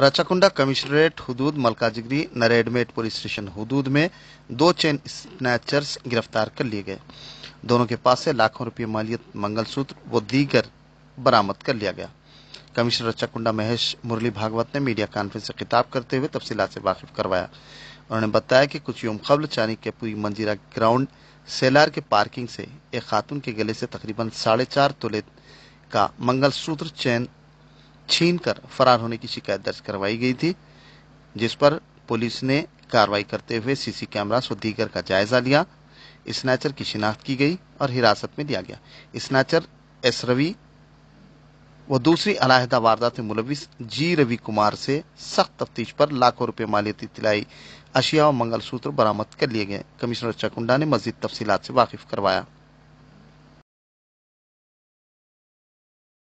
Rachakonda commissionerate हदूद मलकाजगरी नरेडमेट police station हदूद में दो चेन स्नैचर्स गिरफ्तार कर लिए गए दोनों के पास से लाखों रुपये मालियत मंगलसूत्र व दीगर बरामद कर लिया गया कमिश्नर रचाकुंडा महेश मुरली भागवत ने मीडिया कॉन्फ्रेंस से खिताब करते हुए तफसीला से वाकिफ करवाया उन्होंने बताया कि कुछ यूम कबल चानी के पूरी मंजीरा ग्राउंड सेलार के पार्किंग से एक खातून के गले से तकरीबन साढ़े चार तोले का मंगलसूत्र चैन छीनकर फरार होने की शिकायत दर्ज करवाई गई थी जिस पर पुलिस ने कार्रवाई करते हुए सीसी कैमरा शुद्धिकर का जायजा लिया स्नैचर की शिनाख्त की गई और हिरासत में लिया गया स्नैचर एस रवि व दूसरी अलाहदा वारदात में मुलविस जी रवि कुमार से सख्त तफ्तीश पर लाखों रुपए मालियती तिलाई अशिया और मंगलसूत्र बरामद कर लिए गए कमिश्नर चकुंडा ने मजीद तफसीत से वाकिफ करवाया